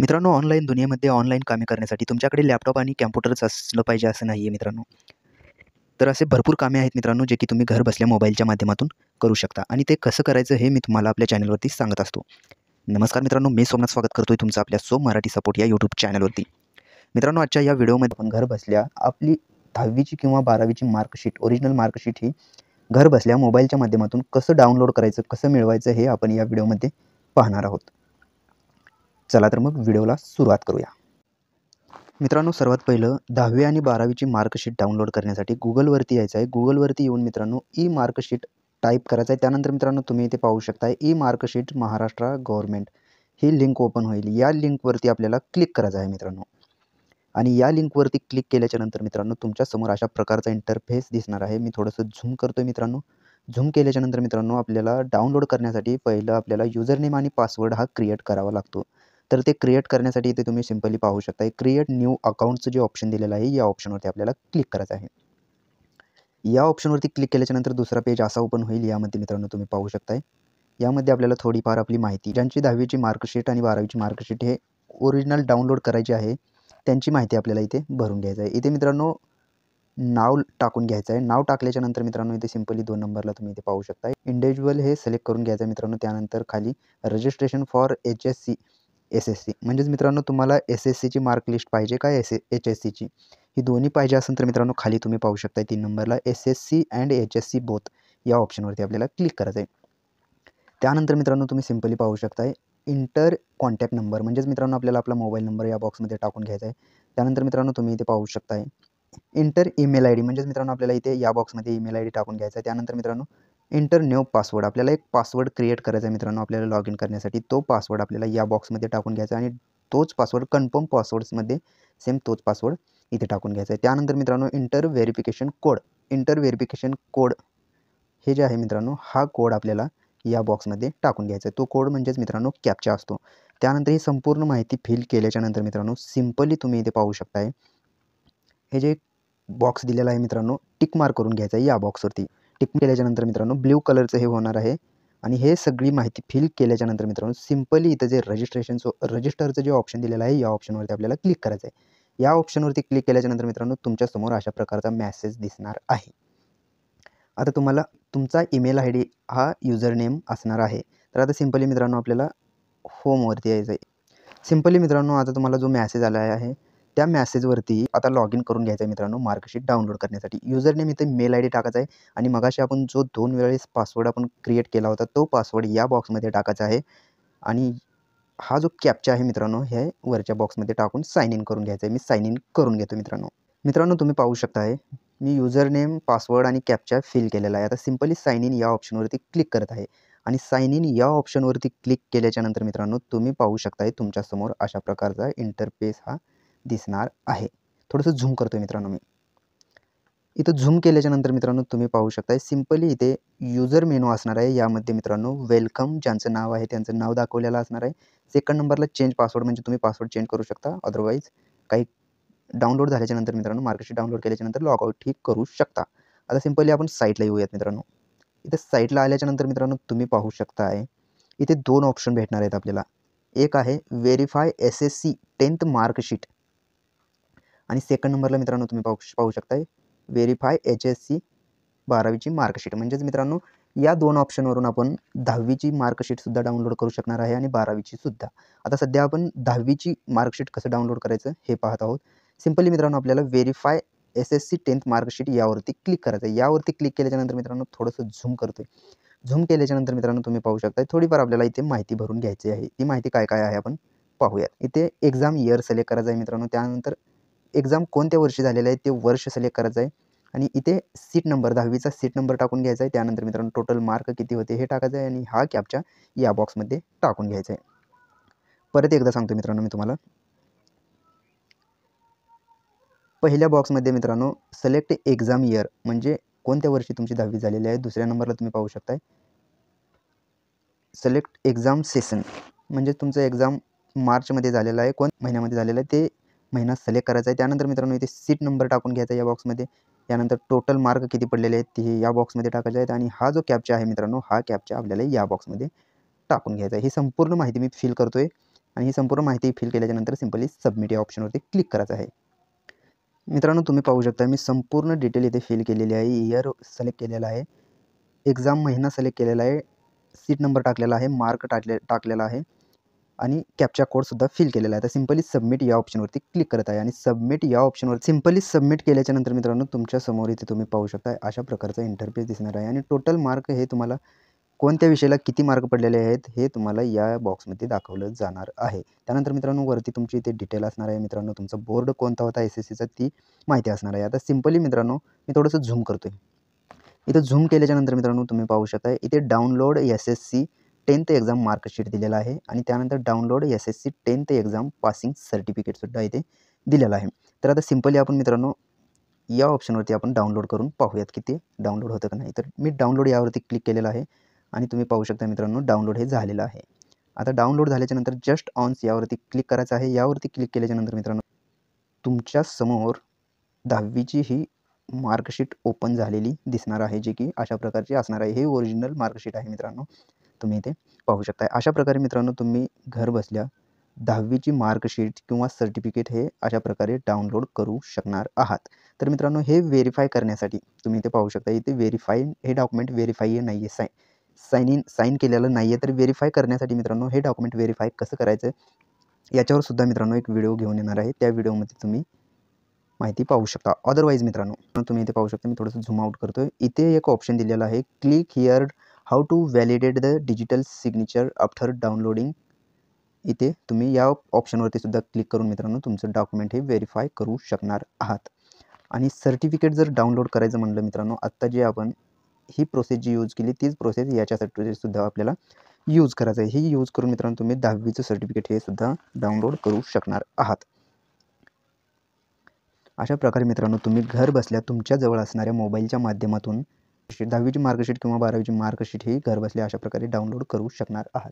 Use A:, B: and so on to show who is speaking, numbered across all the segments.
A: मित्रांनो ऑनलाईन दुनियेमध्ये ऑनलाईन कामे करण्यासाठी तुमच्याकडे लॅपटॉप आणि कॅम्प्युटरच असलं पाहिजे असं नाही आहे मित्रांनो तर असे भरपूर कामे आहेत मित्रांनो जे की तुम्ही घर बसल्या मोबाईलच्या माध्यमातून करू शकता आणि ते कसं करायचं हे मी तुम्हाला आपल्या चॅनलवरती सांगत असतो नमस्कार मित्रांनो मी सोमनाथ स्वागत करतो आहे तुमचं आपल्या सोम मराठी सपोर्ट या यूट्यूब चॅनलवरती मित्रांनो आजच्या या व्हिडिओमध्ये आपण घर बसल्या आपली दहावीची किंवा बारावीची मार्कशीट ओरिजिनल मार्कशीट ही घर बसल्या मोबाईलच्या माध्यमातून कसं डाउनलोड करायचं कसं मिळवायचं हे आपण या व्हिडिओमध्ये पाहणार आहोत चला तर मग व्हिडिओला सुरुवात करूया मित्रांनो सर्वात पहिलं दहावी आणि बारावीची मार्कशीट डाउनलोड करण्यासाठी गुगलवरती यायचं आहे गुगलवरती येऊन मित्रांनो ई मार्कशीट टाईप करायचं आहे त्यानंतर मित्रांनो तुम्ही इथे पाहू शकता ई मार्कशीट महाराष्ट्र गव्हर्नमेंट ही लिंक ओपन होईल या लिंकवरती आपल्याला क्लिक करायचं आहे मित्रांनो आणि या लिंकवरती क्लिक केल्याच्यानंतर मित्रांनो तुमच्या समोर अशा प्रकारचा इंटरफेस दिसणार आहे मी थोडंसं झूम करतो मित्रांनो झूम केल्याच्यानंतर मित्रांनो आपल्याला डाउनलोड करण्यासाठी पहिलं आपल्याला युजरनेम आणि पासवर्ड हा क्रिएट करावा लागतो तर ते क्रिएट करण्यासाठी इथे तुम्ही सिम्पली पाहू शकता क्रिएट न्यू अकाउंटचं जे ऑप्शन दिलेलं आहे या ऑप्शनवरती आपल्याला क्लिक करायचं आहे या ऑप्शनवरती क्लिक केल्याच्यानंतर दुसरा पेज असा ओपन होईल यामध्ये मित्रांनो तुम्ही पाहू शकताय यामध्ये आपल्याला थोडीफार आपली माहिती ज्यांची दहावीची मार्कशीट आणि बारावीची मार्कशीट हे ओरिजिनल डाउनलोड करायची आहे त्यांची माहिती आपल्याला इथे भरून घ्यायचं आहे इथे मित्रांनो नाव टाकून घ्यायचं आहे नाव टाकल्याच्यानंतर नंतर मित्रांनो इथे सिम्पली दोन नंबरला तुम्ही इथे पाहू शकता इंडिव्हिज्युअल हे सिलेक्ट करून घ्यायचं आहे मित्रांनो त्यानंतर खाली registration for H S C S S C म्हणजेच मित्रांनो तुम्हाला एस एस सीची मार्क लिस्ट पाहिजे का एस एच एस सीची ही दोन्ही पाहिजे असेल तर मित्रांनो खाली तुम्ही पाहू शकता तीन नंबरला S S C and H S C both या ऑप्शनवरती आपल्याला क्लिक करायचं आहे त्यानंतर मित्रांनो तुम्ही सिम्पली पाहू शकताय इंटर कॉन्टॅक्ट नंबर म्हणजेच मित्रांनो आपल्याला आपला मोबाईल नंबर या बॉक्समध्ये टाकून घ्यायचा आहे त्यानंतर मित्रांनो तुम्ही इथे पाहू शकताय इंटर ईमेल आय डी म्हणजेच मित्रांनो आपल्याला इथे या बॉक्समध्ये ईमेल आय डी टाकून घ्यायचा आहे त्यानंतर मित्रांनो इंटर न्यू पासवर्ड आपल्याला एक पासवर्ड क्रिएट करायचा आहे मित्रांनो आपल्याला लॉग इन करण्यासाठी तो पासवर्ड आपल्याला या बॉक्समध्ये टाकून घ्यायचा आणि तोच पासवर्ड कन्फर्म पासवर्ड्समध्ये सेम तोच पासवर्ड इथे टाकून घ्यायचा आहे त्यानंतर मित्रांनो enter verification code enter verification code हे जे आहे मित्रांनो हा कोड आपल्याला या बॉक्समध्ये टाकून घ्यायचा आहे तो कोड म्हणजेच मित्रांनो कॅपचा असतो त्यानंतर ही संपूर्ण माहिती फिल केल्याच्यानंतर मित्रांनो सिम्पली तुम्ही इथे पाहू शकताय हे जे बॉक्स दिलेलं आहे मित्रांनो टिक मार्क करून घ्यायचा आहे या बॉक्सवरती टिप केल्याच्यानंतर मित्रांनो ब्ल्यू कलरचं हे होणार आहे आणि हे सगळी माहिती फिल केल्याच्यानंतर मित्रांनो सिम्पली इथं जे रजिस्ट्रेशनचं रजिस्टरचं जे ऑप्शन दिलेलं आहे या ऑप्शनवरती आपल्याला क्लिक करायचं आहे या ऑप्शनवरती क्लिक केल्याच्यानंतर मित्रांनो तुमच्यासमोर अशा प्रकारचा मॅसेज दिसणार आहे आता तुम्हाला तुमचा ईमेल आय डी हा युजर नेम असणार आहे तर आता सिम्पली मित्रांनो आपल्याला होमवरती यायचं आहे सिम्पली मित्रांनो आता तुम्हाला जो मॅसेज आला आहे त्या मॅसेजवरती आता लॉग इन करून घ्यायचं आहे मित्रांनो मार्कशीट डाउनलोड करण्यासाठी युजरने मी ते मेल आय डी टाकायचा आहे आणि मगाशी आपण जो दोन वेळेस पासवर्ड आपण क्रिएट केला होता तो पासवर्ड या बॉक्समध्ये टाकायचा आहे आणि हा जो कॅपचा आहे मित्रांनो हे वरच्या बॉक्समध्ये टाकून साईन इन करून घ्यायचं आहे मी साईन इन करून घेतो मित्रांनो मित्रांनो तुम्ही पाहू शकता आहे मी युजर नेम पासवर्ड आणि कॅपचा फिल केलेला आहे आता सिम्पली साईन इन या ऑप्शनवरती क्लिक करत आहे आणि साईन इन या ऑप्शनवरती क्लिक केल्याच्यानंतर मित्रांनो तुम्ही पाहू शकताय तुमच्यासमोर अशा प्रकारचा इंटरफेस हा दिसणार आहे थोडंसं झूम करतो आहे मित्रांनो मी इथं झूम केल्याच्यानंतर मित्रांनो तुम्ही पाहू शकताय सिम्पली इथे युजर मेनू असणार आहे यामध्ये मित्रांनो वेलकम ज्यांचं नाव आहे त्यांचं नाव दाखवलेलं असणार आहे सेकंड नंबरला चेंज पासवर्ड म्हणजे तुम्ही पासवर्ड चेंज करू शकता अदरवाईज काही डाउनलोड झाल्याच्यानंतर मित्रांनो मार्कशीट डाउनलोड केल्याच्यानंतर लॉगआउट ठीक करू शकता आता सिम्पली आपण साईटला येऊयात मित्रांनो इथे साईटला आल्याच्यानंतर मित्रांनो तुम्ही पाहू शकता आहे इथे दोन ऑप्शन भेटणार आहेत आपल्याला एक आहे verify S S C tenth marksheet आणि सेकंड नंबरला मित्रांनो तुम्ही पाहू पाहू शकताय व्हेरीफाय एच एस सी बारावीची मार्कशीट म्हणजेच मित्रांनो या दोन ऑप्शनवरून आपण दहावीची मार्कशीटसुद्धा डाउनलोड करू शकणार आहे आणि बारावीची सुद्धा आता सध्या आपण दहावीची मार्कशीट कसं डाउनलोड करायचं हे पाहत आहोत सिंपली मित्रांनो आपल्याला verify S S C tenth marksheet यावरती क्लिक करायचं आहे यावरती क्लिक केल्याच्यानंतर मित्रांनो थोडंसं झूम करतो आहे झूम केल्याच्यानंतर मित्रांनो तुम्ही पाहू शकता थोडीफार आपल्याला इथे माहिती भरून घ्यायची आहे ती माहिती काय काय आहे आपण पाहूयात इथे एक्झाम इयर सिलेक्ट करायचं आहे मित्रांनो त्यानंतर एक्झाम कोणत्या वर्षी झालेलं आहे ते वर्ष सिलेक्ट करायचं आहे आणि इथे सीट नंबर दहावीचा सीट नंबर टाकून घ्यायचा आहे त्यानंतर मित्रांनो टोटल मार्क किती होते हे टाकायचं आहे आणि हा कॅपच्या या बॉक्समध्ये टाकून घ्यायचा आहे परत एकदा सांगतो मित्रांनो मी तुम्हाला पहिल्या बॉक्समध्ये मित्रांनो सिलेक्ट एक्झाम इयर म्हणजे कोणत्या वर्षी तुमची दहावी झालेली आहे दुसऱ्या नंबरला तुम्ही पाहू शकताय सिलेक्ट एक्झाम सेशन म्हणजे तुमचं एक्झाम मार्चमध्ये झालेलं आहे कोण महिन्यामध्ये झालेलं आहे ते महिना सिलेक्ट करायचा आहे त्यानंतर मित्रांनो इथे सीट नंबर टाकून घ्यायचा या बॉक्समध्ये त्यानंतर टोटल मार्क किती पडलेले आहेत ते या बॉक्समध्ये टाकायचे आहेत आणि हा जो कॅपचा आहे मित्रांनो हा कॅपचा आपल्याला या बॉक्समध्ये टाकून घ्यायचा आहे ही संपूर्ण माहिती मी फिल करतो आहे आणि ही संपूर्ण माहिती फिल केल्याच्यानंतर सिंपली सबमिट या ऑप्शनवरती क्लिक करायचं आहे मित्रांनो तुम्ही पाहू शकता मी संपूर्ण डिटेल इथे फिल केलेली आहे इयर सिलेक्ट केलेला आहे एक्झाम महिना सिलेक्ट केलेला आहे सीट नंबर टाकलेला आहे मार्क टाकले टाकलेला आहे आणि कॅपचा कोडसुद्धा फिल केलेला आहे तर सिम्पली सबमिट या ऑप्शनवरती क्लिक करत आहे आणि सबमिट या ऑप्शनवर सिम्पली सबमिट केल्याच्या नंतर मित्रांनो समोर इथे तुम्ही पाहू शकता अशा प्रकारचा इंटरफेस दिसणार आहे आणि टोटल मार्क हे तुम्हाला कोणत्या विषयाला किती मार्क पडलेले आहेत हे तुम्हाला या बॉक्समध्ये दाखवलं जाणार आहे त्यानंतर मित्रांनो वरती तुमची इथे डिटेल असणार आहे मित्रांनो तुमचा बोर्ड कोणता होता एस एस सीचा ती माहिती असणार आहे आता सिम्पली मित्रांनो मी थोडंसं झूम करतो आहे इथं झूम केल्याच्यानंतर मित्रांनो तुम्ही पाहू शकता इथे download S S C tenth exam marksheet दिलेला आहे आणि त्यानंतर download S S C tenth exam passing सर्टिफिकेटसुद्धा इथे दिलेलं आहे तर आता सिम्पली आपण मित्रांनो या ऑप्शनवरती आपण डाउनलोड करून पाहूयात की ते डाउनलोड होतं का नाही तर मी डाउनलोड यावरती क्लिक केलेलं आहे आणि तुम्ही पाहू शकता मित्रांनो डाउनलोड हे झालेलं आहे आता डाउनलोड झाल्याच्यानंतर जस्ट ऑन्स यावरती क्लिक करायचं आहे यावरती क्लिक केल्याच्यानंतर मित्रांनो तुमच्या समोर दहावीची ही मार्कशीट ओपन झालेली दिसणार आहे जे की अशा प्रकारची असणार आहे हे ओरिजिनल मार्कशीट आहे मित्रांनो तुम्ही इथे पाहू शकता अशा प्रकारे मित्रांनो तुम्ही घर बसल्या दहावीची मार्कशीट किंवा सर्टिफिकेट हे अशा प्रकारे डाउनलोड करू शकणार आहात तर मित्रांनो हे व्हेरीफाय करण्यासाठी तुम्ही इथे पाहू शकता इथे व्हेरीफाय हे डॉक्युमेंट व्हेरीफाय नाही आहे साय साईन इन साईन केलेलं नाही आहे तर व्हेरीफाय करण्यासाठी मित्रांनो हे डॉक्युमेंट व्हेरीफाय कसं करायचं याच्यावर सुद्धा मित्रांनो एक व्हिडिओ घेऊन येणार आहे त्या व्हिडिओमध्ये तुम्ही माहिती पाहू शकता अदरवाईज मित्रांनो तुम्ही इथे पाहू शकता मी थोडंसं झूम आउट करतो इथे एक ऑप्शन दिलेला आहे click here how to validate the digital signature after downloading इथे तुम्ही या ऑप्शनवरती सुद्धा क्लिक करून मित्रांनो तुमचं डॉक्युमेंट हे व्हेरीफाय करू शकणार आहात आणि सर्टिफिकेट जर डाउनलोड करायचं म्हणलं मित्रांनो आत्ता जे आपण ही प्रोसेस जी यूज केली तीच प्रोसेस याच्यासाठी सुद्धा आपल्याला यूज करायचं आहे ही यूज करून मित्रांनो तुम्ही दहावीचं सर्टिफिकेट हे सुद्धा डाउनलोड करू शकणार आहात अशा प्रकारे मित्रांनो तुम्ही घर बसल्या तुमच्याजवळ असणाऱ्या मोबाईलच्या माध्यमातून दहावीची मार्कशीट किंवा बारावीची मार्कशीट ही घरबसल्या अशा प्रकारे डाउनलोड करू शकणार आहात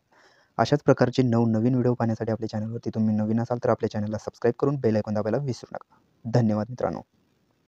A: अशाच प्रकारचे नवीन व्हिडिओ पाहण्यासाठी आपल्या चॅनलवरती तुम्ही नवीन असाल तर आपल्या चॅनलला सबस्क्राईब करून बेल ऐकून दाबायला विसरू नका धन्यवाद मित्रांनो